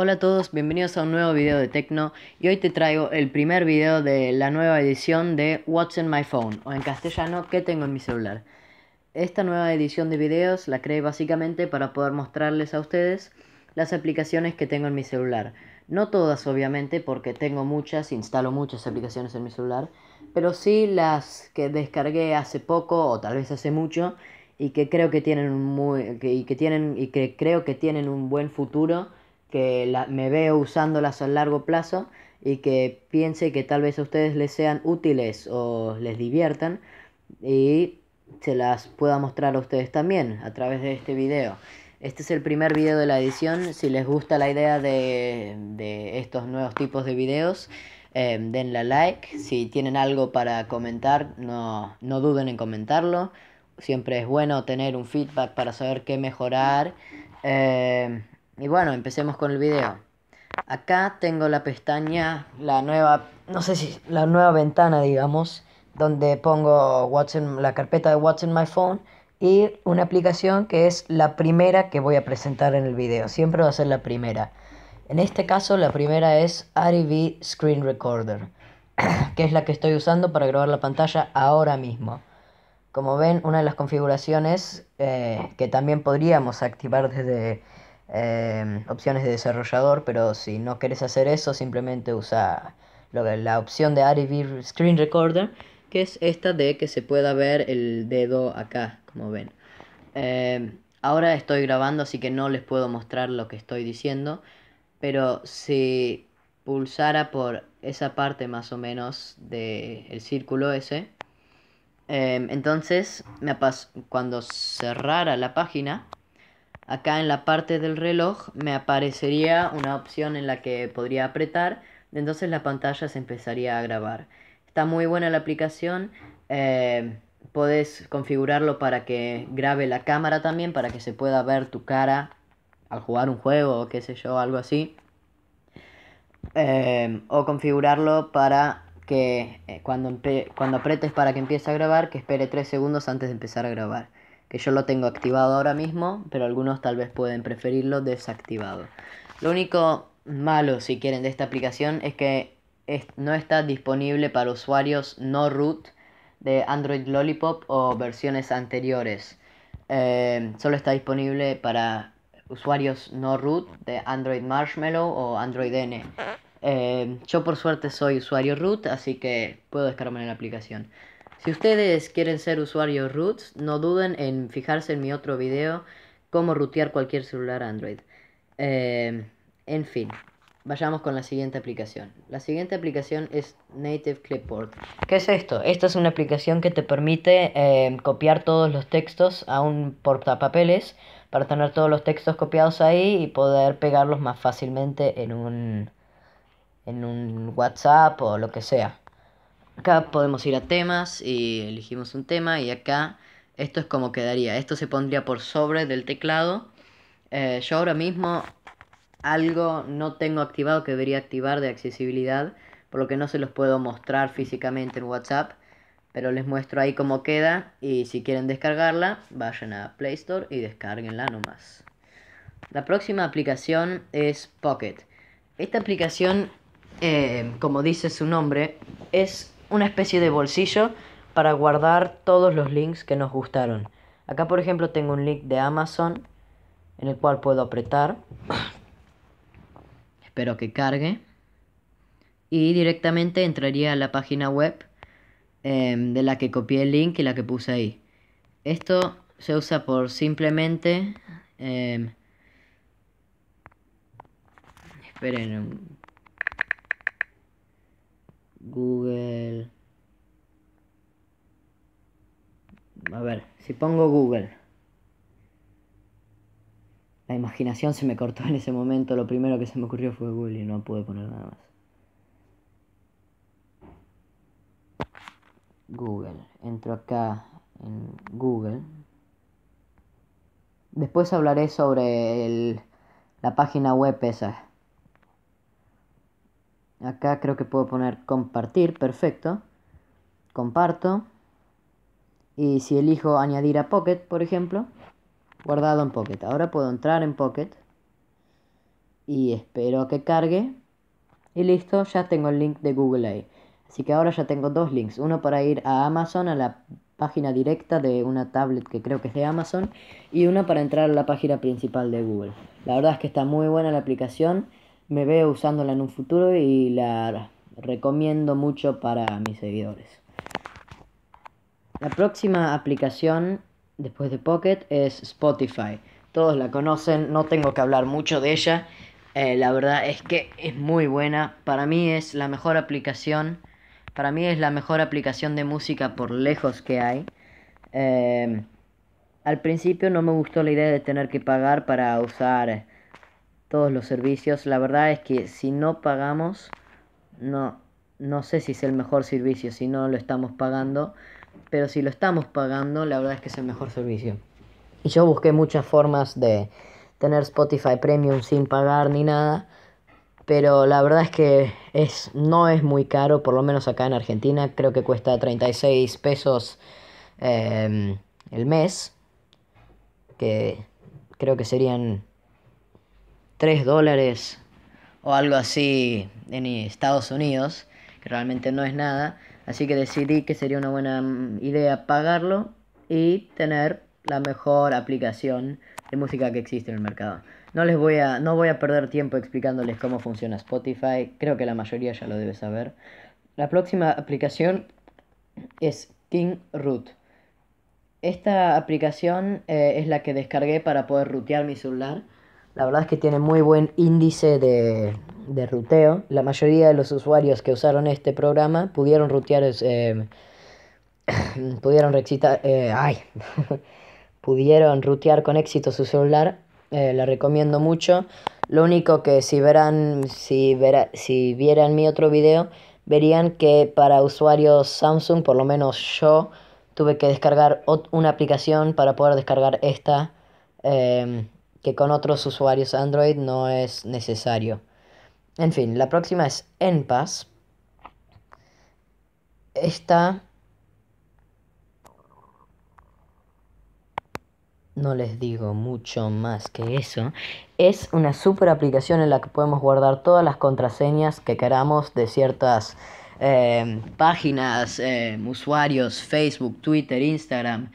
Hola a todos, bienvenidos a un nuevo video de Tecno y hoy te traigo el primer video de la nueva edición de What's in my phone o en castellano ¿Qué tengo en mi celular? Esta nueva edición de videos la creé básicamente para poder mostrarles a ustedes las aplicaciones que tengo en mi celular. No todas obviamente porque tengo muchas, instalo muchas aplicaciones en mi celular, pero sí las que descargué hace poco o tal vez hace mucho y que creo que tienen un muy, y que tienen y que creo que tienen un buen futuro que me veo usándolas a largo plazo y que piense que tal vez a ustedes les sean útiles o les diviertan y se las pueda mostrar a ustedes también a través de este video. Este es el primer video de la edición. Si les gusta la idea de, estos nuevos tipos de videos, eh, denle like. Si tienen algo para comentar, no, duden en comentarlo. Siempre es bueno tener un feedback para saber qué mejorar. Eh, y bueno, empecemos con el video. Acá tengo la pestaña, la nueva, no sé si, la nueva ventana, digamos, donde pongo la carpeta de What's in My Phone y una aplicación que es la primera que voy a presentar en el video. Siempre va a ser la primera. En este caso, la primera es Arivi Screen Recorder, que es la que estoy usando para grabar la pantalla ahora mismo. Como ven, una de las configuraciones eh, que también podríamos activar desde Em, opciones de desarrollador, pero si no querés hacer eso, simplemente usa la opción de ARIV Screen Recorder, que es esta de que se pueda ver el dedo acá, como ven. Em, ahora estoy grabando, así que no les puedo mostrar lo que estoy diciendo, pero si pulsara por esa parte más o menos del círculo ese, em, entonces me cuando cerrara la página, acá en la parte del reloj me aparecería una opción en la que podría apretar, entonces la pantalla se empezaría a grabar. Está muy buena la aplicación, puedes eh, podés configurarlo para que grabe la cámara también, para que se pueda ver tu cara al jugar un juego o qué sé yo, algo así. Eh, o configurarlo para que eh, cuando, cuando apretes para que empiece a grabar, que espere 3 segundos antes de empezar a grabar que yo lo tengo activado ahora mismo, pero algunos tal vez pueden preferirlo desactivado. Lo único malo, si quieren, de esta aplicación es que no está disponible para usuarios no root de Android Lollipop o versiones anteriores. Eh, solo está disponible para usuarios no root de Android Marshmallow o Android N. Eh, yo por suerte soy usuario root, así que puedo descargarme la aplicación. Si ustedes quieren ser usuarios Roots, no duden en fijarse en mi otro video, cómo rootear cualquier celular Android. Em, en fin, vayamos con la siguiente aplicación. La siguiente aplicación es Native Clipboard. ¿Qué es esto? Esta es una aplicación que te permite em, copiar todos los textos a un portapapeles para tener todos los textos copiados ahí y poder pegarlos más fácilmente en un, en un WhatsApp o lo que sea. Acá podemos ir a temas y elegimos un tema y acá esto es como quedaría. Esto se pondría por sobre del teclado. Eh, yo ahora mismo algo no tengo activado que debería activar de accesibilidad, por lo que no se los puedo mostrar físicamente en WhatsApp, pero les muestro ahí cómo queda y si quieren descargarla, vayan a Play Store y descarguenla nomás. La próxima aplicación es Pocket. Esta aplicación, eh, como dice su nombre, es una especie de bolsillo para guardar todos los links que nos gustaron. Acá por ejemplo tengo un link de Amazon en el cual puedo apretar. Espero que cargue. Y directamente entraría a la página web em, de la que copié el link y la que puse ahí. Esto se usa por simplemente... Eh, esperen Google. A ver, si pongo Google. La imaginación se me cortó en ese momento. Lo primero que se me ocurrió fue Google y no pude poner nada más. Google. Entro acá en Google. Después hablaré sobre el, la página web esa. Acá creo que puedo poner compartir, perfecto. Comparto. Y si elijo añadir a Pocket, por ejemplo, guardado en Pocket. Ahora puedo entrar en Pocket. Y espero que cargue. Y listo, ya tengo el link de Google ahí. Así que ahora ya tengo dos links. Uno para ir a Amazon, a la página directa de una tablet que creo que es de Amazon. Y uno para entrar a la página principal de Google. La verdad es que está muy buena la aplicación me veo usándola en un futuro y la recomiendo mucho para mis seguidores. La próxima aplicación después de Pocket es Spotify. Todos la conocen, no tengo que hablar mucho de ella. Eh, la verdad es que es muy buena. Para mí es la mejor aplicación. Para mí es la mejor aplicación de música por lejos que hay. Eh, al principio no me gustó la idea de tener que pagar para usar todos los servicios. La verdad es que si no pagamos, no, no sé si es el mejor servicio, si no lo estamos pagando, pero si lo estamos pagando, la verdad es que es el mejor servicio. Y yo busqué muchas formas de tener Spotify Premium sin pagar ni nada, pero la verdad es que es, no es muy caro, por lo menos acá en Argentina, creo que cuesta 36 pesos eh, el mes, que creo que serían 3 dólares o algo así en Estados Unidos, que realmente no es nada. Así que decidí que sería una buena mm, idea pagarlo y tener la mejor aplicación de música que existe en el mercado. No les voy a no voy a perder tiempo explicándoles cómo funciona Spotify, creo que la mayoría ya lo debe saber. La próxima aplicación es King Root. Esta aplicación eh, es la que descargué para poder rootear mi celular la verdad es que tiene muy buen índice de, ruteo. La mayoría de los usuarios que usaron este programa pudieron rutear, eh, pudieron eh, ay, pudieron rutear con éxito su celular. Eh, la recomiendo mucho. Lo único que si verán, si, si vieran mi otro video, verían que para usuarios Samsung, por lo menos yo, tuve que descargar una aplicación para poder descargar esta. Eh, que con otros usuarios Android no es necesario. En fin, la próxima es Enpass. Esta no les digo mucho más que eso. Es una super aplicación en la que podemos guardar todas las contraseñas que queramos de ciertas eh, páginas, eh, usuarios, Facebook, Twitter, Instagram,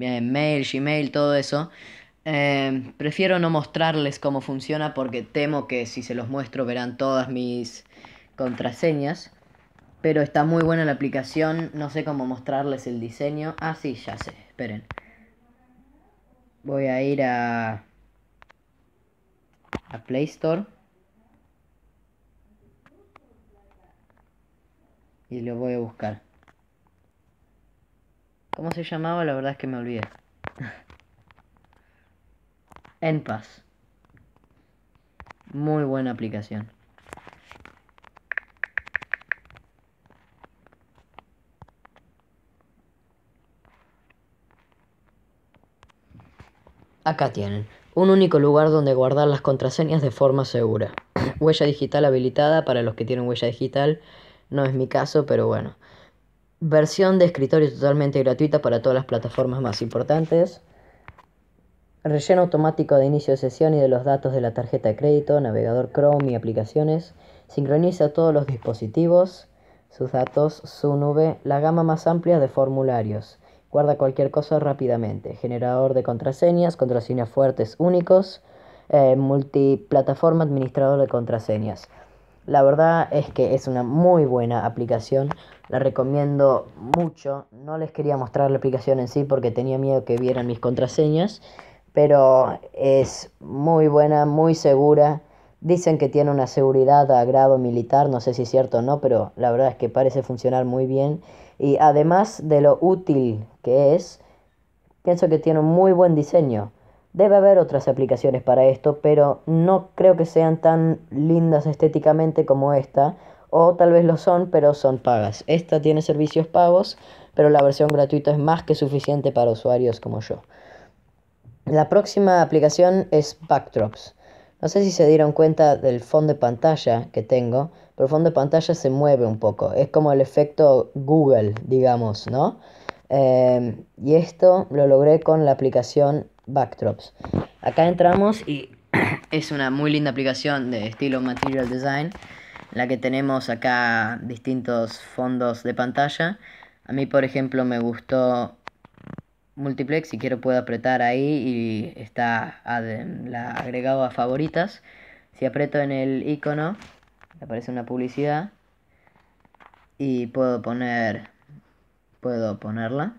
eh, mail, Gmail, todo eso. Em, prefiero no mostrarles cómo funciona porque temo que si se los muestro verán todas mis contraseñas. Pero está muy buena la aplicación, no sé cómo mostrarles el diseño. Ah, sí, ya sé, esperen. Voy a ir a, a Play Store. Y lo voy a buscar. ¿Cómo se llamaba? La verdad es que me olvidé. En paz. Muy buena aplicación. Acá tienen, un único lugar donde guardar las contraseñas de forma segura. huella digital habilitada para los que tienen huella digital, no es mi caso, pero bueno. Versión de escritorio totalmente gratuita para todas las plataformas más importantes. Relleno automático de inicio de sesión y de los datos de la tarjeta de crédito, navegador Chrome y aplicaciones. Sincroniza todos los dispositivos, sus datos, su nube, la gama más amplia de formularios. Guarda cualquier cosa rápidamente. Generador de contraseñas, contraseñas fuertes únicos, eh, multiplataforma, administrador de contraseñas. La verdad es que es una muy buena aplicación, la recomiendo mucho. No les quería mostrar la aplicación en sí porque tenía miedo que vieran mis contraseñas pero es muy buena, muy segura. Dicen que tiene una seguridad a grado militar, no sé si es cierto o no, pero la verdad es que parece funcionar muy bien. Y además de lo útil que es, pienso que tiene un muy buen diseño. Debe haber otras aplicaciones para esto, pero no creo que sean tan lindas estéticamente como esta. O tal vez lo son, pero son pagas. Esta tiene servicios pagos, pero la versión gratuita es más que suficiente para usuarios como yo. La próxima aplicación es Backdrops. No sé si se dieron cuenta del fondo de pantalla que tengo, pero el fondo de pantalla se mueve un poco. Es como el efecto Google, digamos, ¿no? Em, y esto lo logré con la aplicación Backdrops. Acá entramos y es una muy linda aplicación de estilo Material Design, la que tenemos acá distintos fondos de pantalla. A mí, por ejemplo, me gustó multiplex, si quiero puedo apretar ahí y está la agregado a favoritas. Si aprieto en el icono, aparece una publicidad y puedo poner puedo ponerla.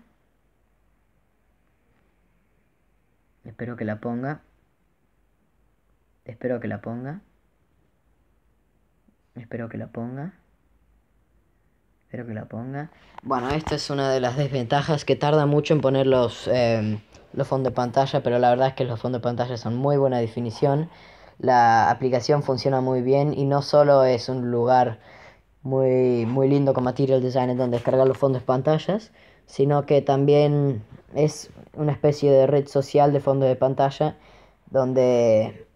Espero que la ponga. Espero que la ponga. Espero que la ponga. Espero que la ponga. Bueno, esta es una de las desventajas que tarda mucho en poner los, eh, los fondos de pantalla, pero la verdad es que los fondos de pantalla son muy buena definición. La aplicación funciona muy bien y no solo es un lugar muy, muy lindo con Material Design donde descargar los fondos de pantallas, sino que también es una especie de red social de fondos de pantalla donde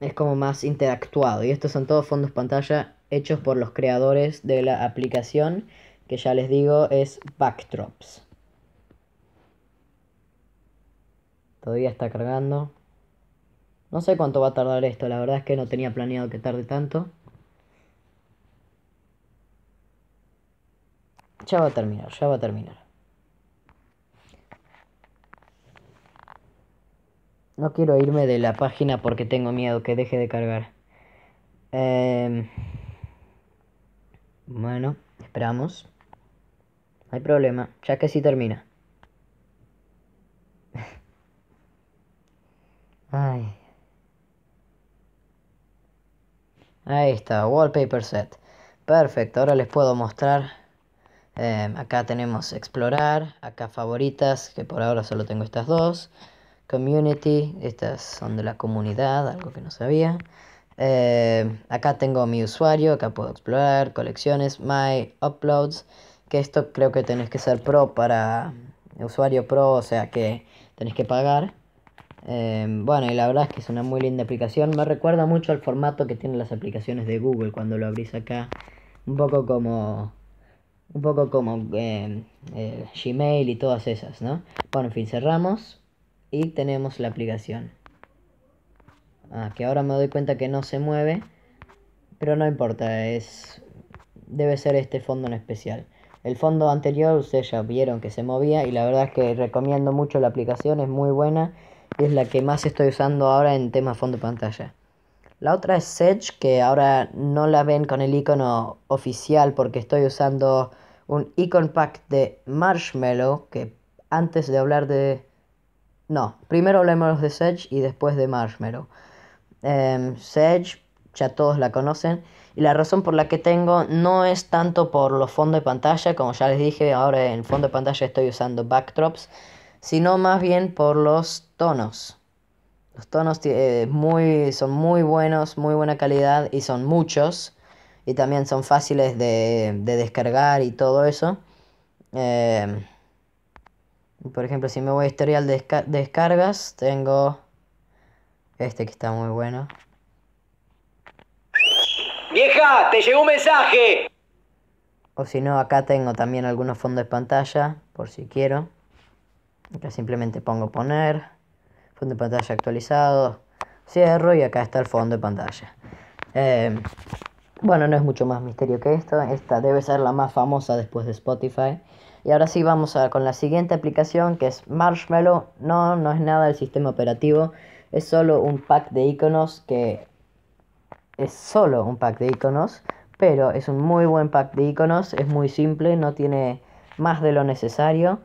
es como más interactuado. Y estos son todos fondos pantalla hechos por los creadores de la aplicación, que ya les digo es Backdrops. Todavía está cargando. No sé cuánto va a tardar esto, la verdad es que no tenía planeado que tarde tanto. Ya va a terminar, ya va a terminar. No quiero irme de la página porque tengo miedo que deje de cargar. Eh... Bueno, esperamos. No hay problema, ya que sí termina. Ahí está, wallpaper set. Perfecto, ahora les puedo mostrar. Em, acá tenemos explorar, acá favoritas, que por ahora solo tengo estas dos. Community, estas son de la comunidad, algo que no sabía. Eh, acá tengo mi usuario, acá puedo explorar, colecciones, my uploads, que esto creo que tenés que ser pro para usuario pro, o sea que tenés que pagar. Eh, bueno, y la verdad es que es una muy linda aplicación, me recuerda mucho al formato que tienen las aplicaciones de Google cuando lo abrís acá, un poco como... Un poco como eh, Gmail y todas esas, ¿no? Bueno, en fin, cerramos y tenemos la aplicación. Ah, que ahora me doy cuenta que no se mueve. Pero no importa, debe ser este fondo en especial. El fondo anterior ustedes ya vieron que se movía y la verdad es que recomiendo mucho la aplicación, es muy buena y es la que más estoy usando ahora en tema fondo pantalla. La otra es Sedge, que ahora no la ven con el icono oficial porque estoy usando un icon pack de Marshmallow, que antes de hablar de... No, primero hablemos de Sedge y después de Marshmallow eh, Sedge, ya todos la conocen. Y la razón por la que tengo no es tanto por los fondos de pantalla, como ya les dije, ahora en fondo de pantalla estoy usando backdrops, sino más bien por los tonos. Los tonos eh, muy, son muy buenos, muy buena calidad y son muchos. Y también son fáciles de, descargar y todo eso. Em, por ejemplo, si me voy a historial de descargas, tengo este que está muy bueno. ¡Vieja! ¡Te llegó un mensaje! O si no, acá tengo también algunos fondos de pantalla, por si quiero. Acá simplemente pongo poner, fondo de pantalla actualizado, cierro y acá está el fondo de pantalla. Eh, bueno, no es mucho más misterio que esto. Esta debe ser la más famosa después de Spotify. Y ahora sí vamos a, con la siguiente aplicación que es Marshmallow. No, no es nada del sistema operativo. Es solo un pack de iconos que es solo un pack de iconos, pero es un muy buen pack de iconos, es muy simple, no tiene más de lo necesario.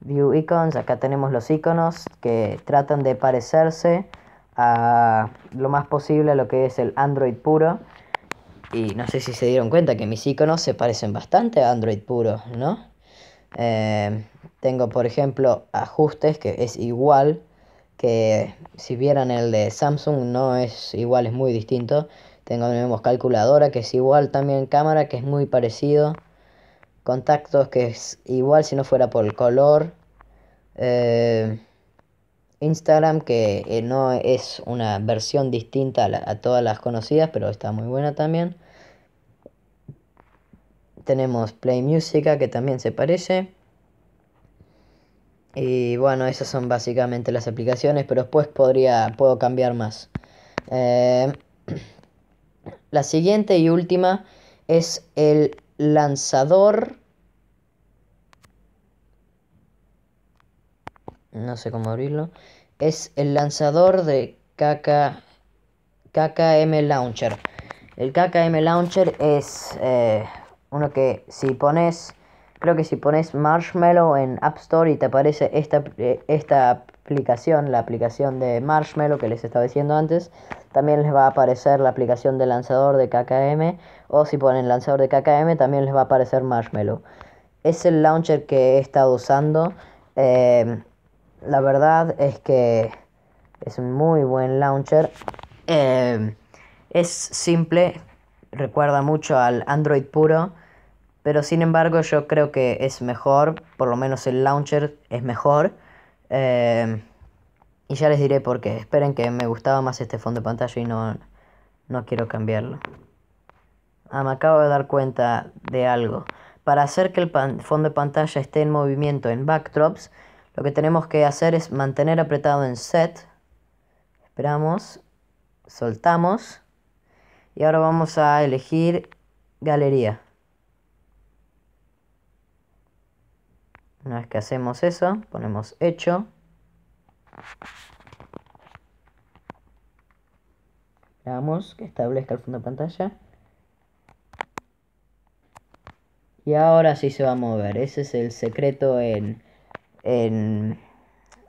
View icons, acá tenemos los iconos que tratan de parecerse a lo más posible a lo que es el Android puro. Y no sé si se dieron cuenta que mis iconos se parecen bastante a Android puro, ¿no? Eh, tengo por ejemplo ajustes que es igual que si vieran el de Samsung no es igual, es muy distinto. Tenemos calculadora que es igual, también cámara que es muy parecido, contactos que es igual si no fuera por el color, eh, Instagram que eh, no es una versión distinta a, a todas las conocidas, pero está muy buena también. Tenemos Play Music que también se parece. Y bueno, esas son básicamente las aplicaciones, pero después podría, puedo cambiar más. Eh, la siguiente y última es el lanzador. No sé cómo abrirlo. Es el lanzador de KK, KKM Launcher. El KKM Launcher es eh, uno que si pones Creo que si pones Marshmallow en App Store y te aparece eh, esta, aplicación, la aplicación de Marshmallow que les estaba diciendo antes, también les va a aparecer la aplicación de lanzador de KKM. O si ponen lanzador de KKM, también les va a aparecer Marshmallow. Es el launcher que he estado usando. Em, la verdad es que es un muy buen launcher. Em, es simple, recuerda mucho al Android puro. Pero sin embargo yo creo que es mejor, por lo menos el launcher es mejor. Eh, y ya les diré por qué. Esperen que me gustaba más este fondo de pantalla y no, no quiero cambiarlo. Ah, me acabo de dar cuenta de algo. Para hacer que el fondo de pantalla esté en movimiento en backdrops, lo que tenemos que hacer es mantener apretado en set. Esperamos. Soltamos. Y ahora vamos a elegir galería. Una vez que hacemos eso, ponemos hecho. Esperamos que establezca el fondo de pantalla. Y ahora sí se va a mover. Ese es el secreto en,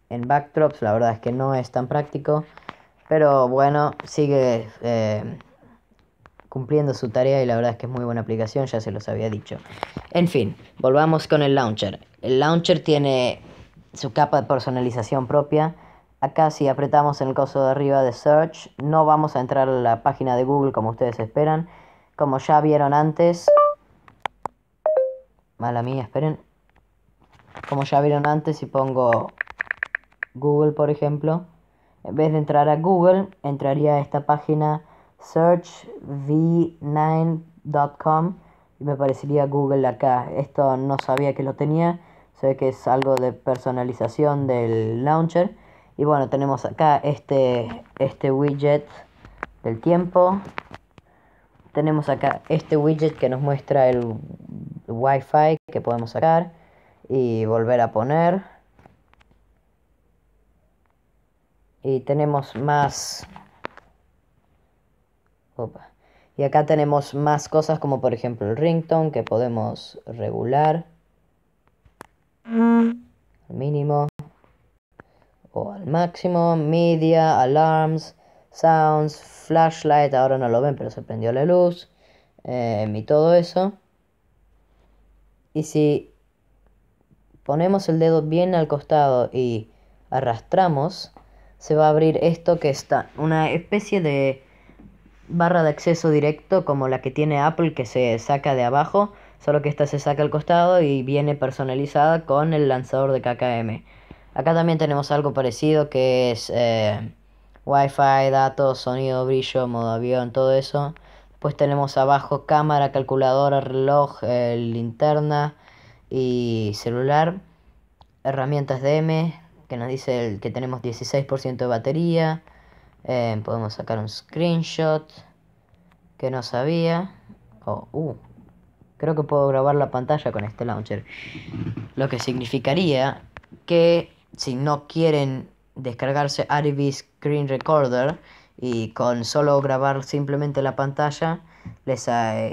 backdrops. La verdad es que no es tan práctico. Pero bueno, sigue eh, cumpliendo su tarea y la verdad es que es muy buena aplicación, ya se los había dicho. En fin, volvamos con el launcher. El launcher tiene su capa de personalización propia. Acá si apretamos en el coso de arriba de Search, no vamos a entrar a la página de Google como ustedes esperan. Como ya vieron antes... Mala mía, esperen. Como ya vieron antes, si pongo Google, por ejemplo, en vez de entrar a Google, entraría a esta página searchv9.com y me parecería Google acá. Esto no sabía que lo tenía se ve que es algo de personalización del launcher. Y bueno, tenemos acá este, este widget del tiempo. Tenemos acá este widget que nos muestra el wifi que podemos sacar y volver a poner. Y tenemos más... Y acá tenemos más cosas como por ejemplo el ringtone que podemos regular al mínimo o al máximo, media, alarms, sounds, flashlight, ahora no lo ven pero se prendió la luz em, y todo eso. Y si ponemos el dedo bien al costado y arrastramos, se va a abrir esto que está, una especie de barra de acceso directo como la que tiene Apple que se saca de abajo solo que esta se saca al costado y viene personalizada con el lanzador de KKM. Acá también tenemos algo parecido que es eh, Wi-Fi, datos, sonido, brillo, modo avión, todo eso. Después tenemos abajo cámara, calculadora, reloj, eh, linterna y celular. Herramientas DM, que nos dice el que tenemos 16% de batería. Eh, podemos sacar un screenshot que no sabía. Oh, uh, creo que puedo grabar la pantalla con este launcher. Lo que significaría que si no quieren descargarse Arivi Screen Recorder y con solo grabar simplemente la pantalla les,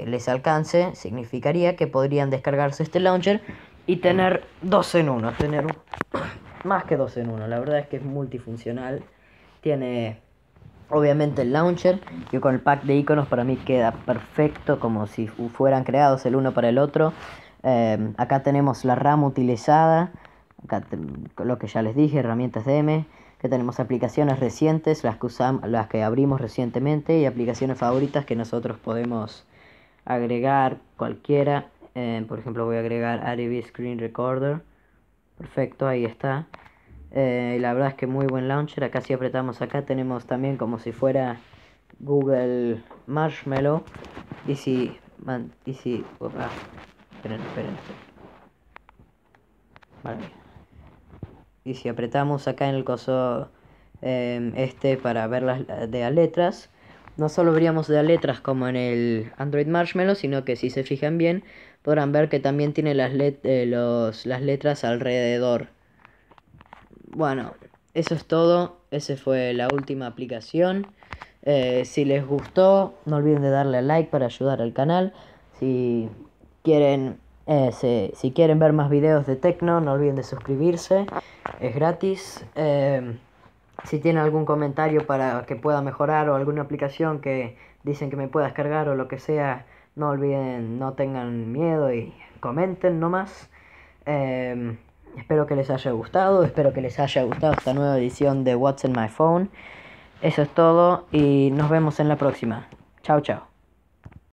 les alcance, significaría que podrían descargarse este launcher y tener dos en uno, tener más que dos en uno. La verdad es que es multifuncional, tiene Obviamente el launcher, que con el pack de iconos para mí queda perfecto, como si fueran creados el uno para el otro. Em, acá tenemos la RAM utilizada, lo que ya les dije, herramientas DM. Que tenemos aplicaciones recientes, las que, usamos, las que abrimos recientemente, y aplicaciones favoritas que nosotros podemos agregar cualquiera. Em, por ejemplo, voy a agregar ADB Screen Recorder. Perfecto, ahí está. Eh, la verdad es que muy buen launcher. Acá si apretamos acá tenemos también como si fuera Google Marshmallow. Y si... y si... si apretamos acá en el coso em, este para ver las de letras, no solo veríamos de las letras como en el Android Marshmallow, sino que si se fijan bien, podrán ver que también tiene las, eh, las letras alrededor. Bueno, eso es todo. Esa fue la última aplicación. Eh, si les gustó, no olviden de darle a like para ayudar al canal. Si quieren, eh, si, quieren ver más videos de Tecno, no olviden de suscribirse. Es gratis. Eh, si tienen algún comentario para que pueda mejorar o alguna aplicación que dicen que me pueda descargar o lo que sea, no olviden, no tengan miedo y comenten nomás. Eh, Espero que les haya gustado, espero que les haya gustado esta nueva edición de What's in My Phone. Eso es todo y nos vemos en la próxima. Chao, chao.